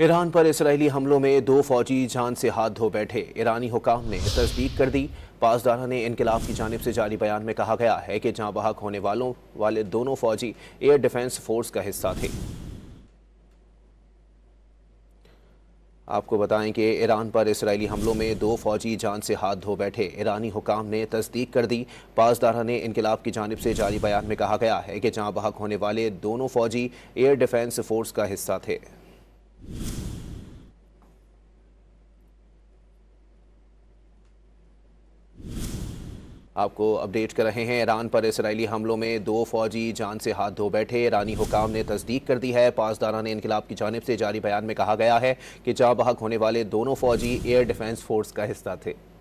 Iran पर Israeli हमलों में दो फौजी जान से हाथ धो बैठे ईरानी हुकाम ने तस्दीक कर दी पासदारा ने इनकलाब की जानब से जारी बयान में कहा गया है कि जहाँ बहक होने वालों वाले दोनों फौजी एयर डिफेंस फोर्स का हिस्सा थे आपको बताएं कि ईरान पर इसराइली हमलों में दो फौजी जान से हाथ धो बैठे ईरानी हुकाम ने तस्दीक कर दी पासदारा ने इनकलाब की जानब से जारी बयान में कहा गया है कि जहाँ बहक होने वाले दोनों फौजी एयर डिफेंस फोर्स का हिस्सा थे आपको अपडेट कर रहे हैं ईरान पर इसराइली हमलों में दो फौजी जान से हाथ धो बैठे ईरानी हुकाम ने तस्दीक कर दी है ने इनकलाब की जानब से जारी बयान में कहा गया है कि जाँ बहक होने वाले दोनों फौजी एयर डिफेंस फोर्स का हिस्सा थे